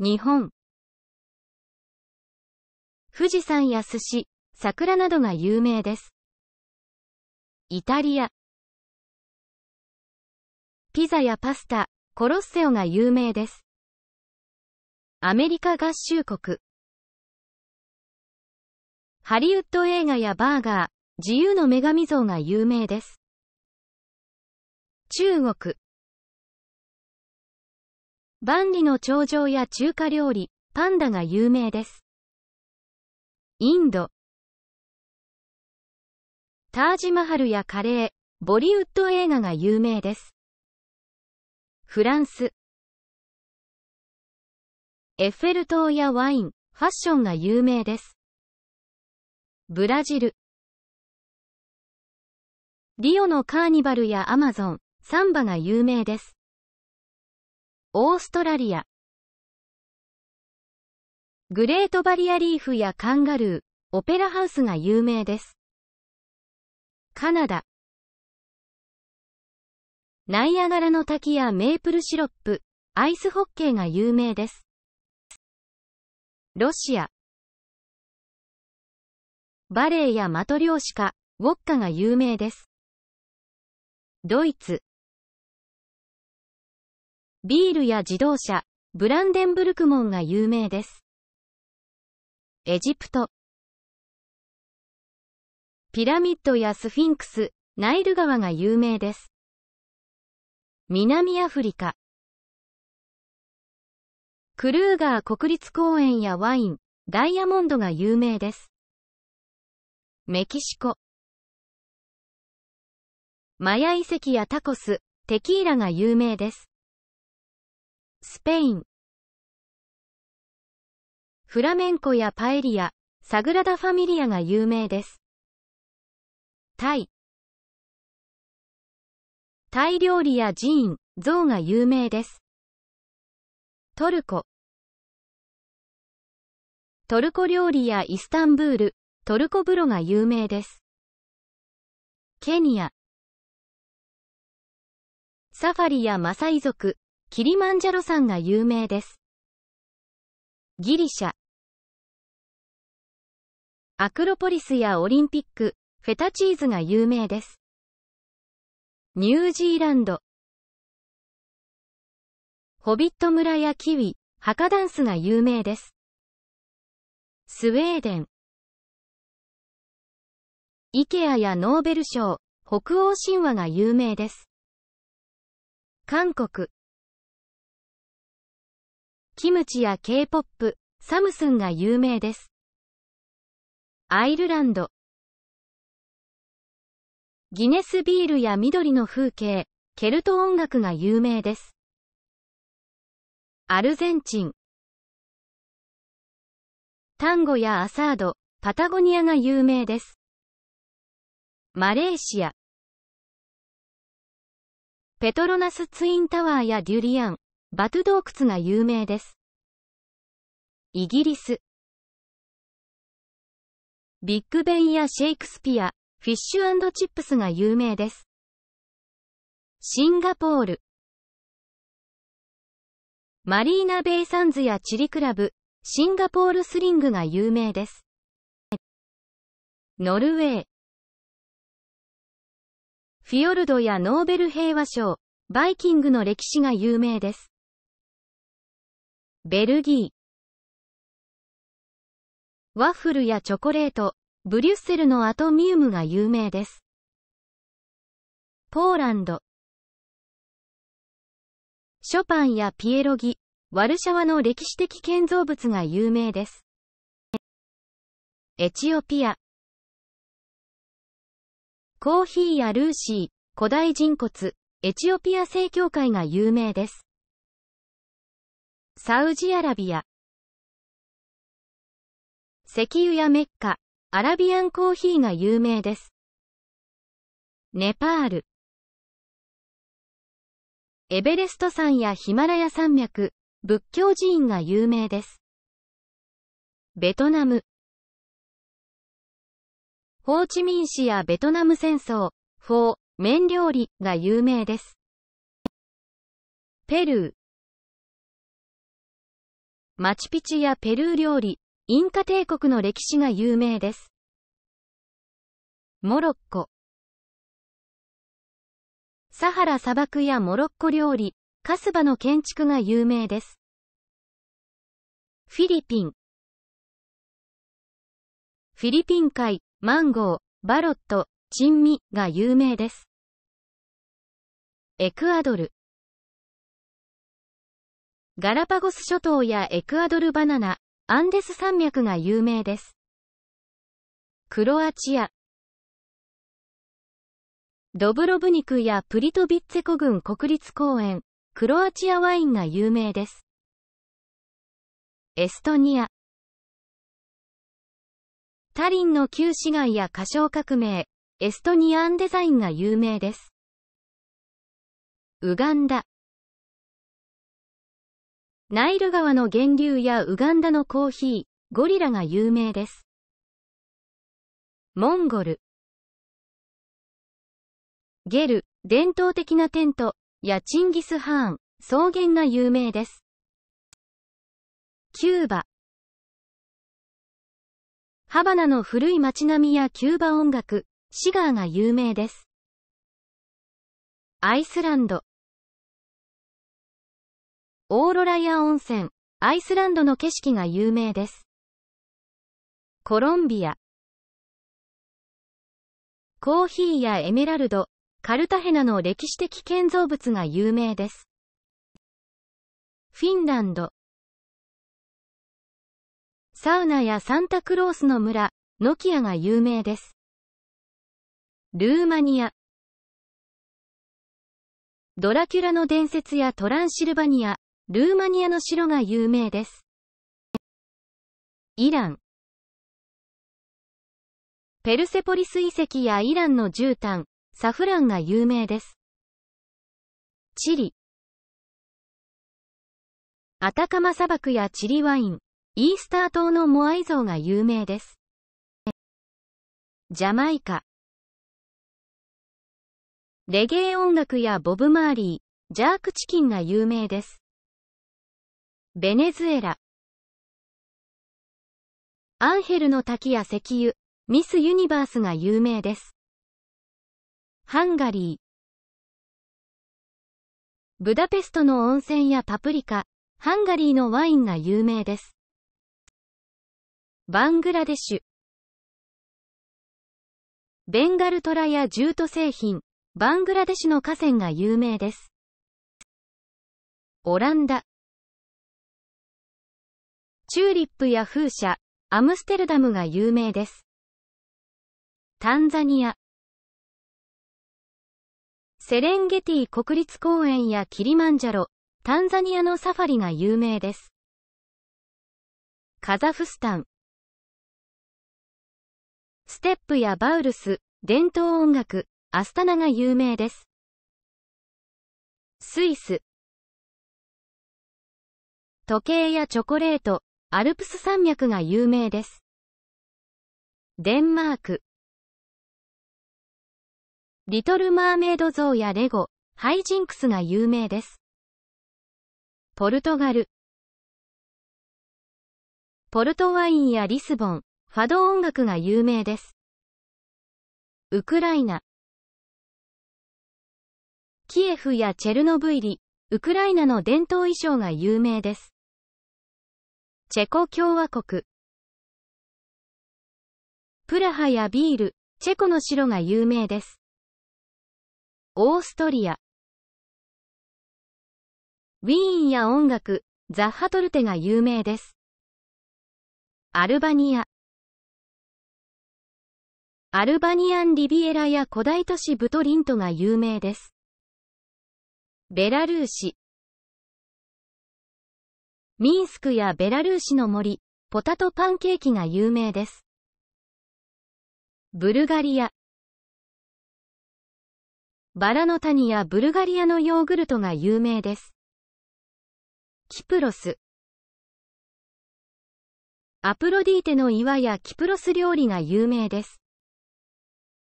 日本。富士山や寿司、桜などが有名です。イタリア。ピザやパスタ、コロッセオが有名です。アメリカ合衆国。ハリウッド映画やバーガー、自由の女神像が有名です。中国。万里の長城や中華料理、パンダが有名です。インド。タージマハルやカレー、ボリウッド映画が有名です。フランス。エッフェル塔やワイン、ファッションが有名です。ブラジル。リオのカーニバルやアマゾン、サンバが有名です。オーストラリア。グレートバリアリーフやカンガルー、オペラハウスが有名です。カナダ。ナイアガラの滝やメープルシロップ、アイスホッケーが有名です。ロシア。バレエやマトリョーシカ、ウォッカが有名です。ドイツ。ビールや自動車、ブランデンブルク門が有名です。エジプト。ピラミッドやスフィンクス、ナイル川が有名です。南アフリカ。クルーガー国立公園やワイン、ダイヤモンドが有名です。メキシコ。マヤ遺跡やタコス、テキーラが有名です。スペイン。フラメンコやパエリア、サグラダ・ファミリアが有名です。タイ。タイ料理や寺院、像が有名です。トルコ。トルコ料理やイスタンブール、トルコ風呂が有名です。ケニア。サファリやマサイ族、キリマンジャロ山が有名です。ギリシャアクロポリスやオリンピック、フェタチーズが有名です。ニュージーランドホビット村やキウィ、墓ダンスが有名です。スウェーデンイケアやノーベル賞、北欧神話が有名です。韓国キムチや K-POP、サムスンが有名です。アイルランド。ギネスビールや緑の風景、ケルト音楽が有名です。アルゼンチン。タンゴやアサード、パタゴニアが有名です。マレーシア。ペトロナスツインタワーやデュリアン、バト洞窟が有名です。イギリス。ビッグベンやシェイクスピア、フィッシュチップスが有名です。シンガポール。マリーナベイサンズやチリクラブ、シンガポールスリングが有名です。ノルウェー。フィヨルドやノーベル平和賞、バイキングの歴史が有名です。ベルギー。ワッフルやチョコレート、ブリュッセルのアトミウムが有名です。ポーランド。ショパンやピエロギ、ワルシャワの歴史的建造物が有名です。エチオピア。コーヒーやルーシー、古代人骨、エチオピア正教会が有名です。サウジアラビア。石油やメッカ、アラビアンコーヒーが有名です。ネパール。エベレスト山やヒマラヤ山脈、仏教寺院が有名です。ベトナム。ホーチミン市やベトナム戦争、フォー、麺料理が有名です。ペルー。マチュピチュやペルー料理、インカ帝国の歴史が有名です。モロッコサハラ砂漠やモロッコ料理、カスバの建築が有名です。フィリピンフィリピン海、マンゴー、バロット、チンミが有名です。エクアドルガラパゴス諸島やエクアドルバナナ、アンデス山脈が有名です。クロアチア。ドブロブニクやプリトビッツェコ郡国立公園、クロアチアワインが有名です。エストニア。タリンの旧市街や歌唱革命、エストニアンデザインが有名です。ウガンダ。ナイル川の源流やウガンダのコーヒー、ゴリラが有名です。モンゴル。ゲル、伝統的なテント、やチンギスハーン、草原が有名です。キューバ。ハバナの古い街並みやキューバ音楽、シガーが有名です。アイスランド。オーロラや温泉、アイスランドの景色が有名です。コロンビア。コーヒーやエメラルド、カルタヘナの歴史的建造物が有名です。フィンランド。サウナやサンタクロースの村、ノキアが有名です。ルーマニア。ドラキュラの伝説やトランシルバニア、ルーマニアの城が有名です。イラン。ペルセポリス遺跡やイランの絨毯、サフランが有名です。チリ。アタカマ砂漠やチリワイン、イースター島のモアイ像が有名です。ジャマイカ。レゲエ音楽やボブ・マーリー、ジャーク・チキンが有名です。ベネズエラ。アンヘルの滝や石油、ミスユニバースが有名です。ハンガリー。ブダペストの温泉やパプリカ、ハンガリーのワインが有名です。バングラデシュ。ベンガルトラやジュート製品、バングラデシュの河川が有名です。オランダ。チューリップや風車、アムステルダムが有名です。タンザニア。セレンゲティ国立公園やキリマンジャロ、タンザニアのサファリが有名です。カザフスタン。ステップやバウルス、伝統音楽、アスタナが有名です。スイス。時計やチョコレート、アルプス山脈が有名です。デンマーク。リトル・マーメイド像やレゴ、ハイジンクスが有名です。ポルトガル。ポルトワインやリスボン、ファド音楽が有名です。ウクライナ。キエフやチェルノブイリ、ウクライナの伝統衣装が有名です。チェコ共和国。プラハやビール、チェコの白が有名です。オーストリア。ウィーンや音楽、ザッハトルテが有名です。アルバニア。アルバニアン・リビエラや古代都市ブトリントが有名です。ベラルーシ。ミンスクやベラルーシの森、ポタトパンケーキが有名です。ブルガリア。バラの谷やブルガリアのヨーグルトが有名です。キプロス。アプロディーテの岩やキプロス料理が有名です。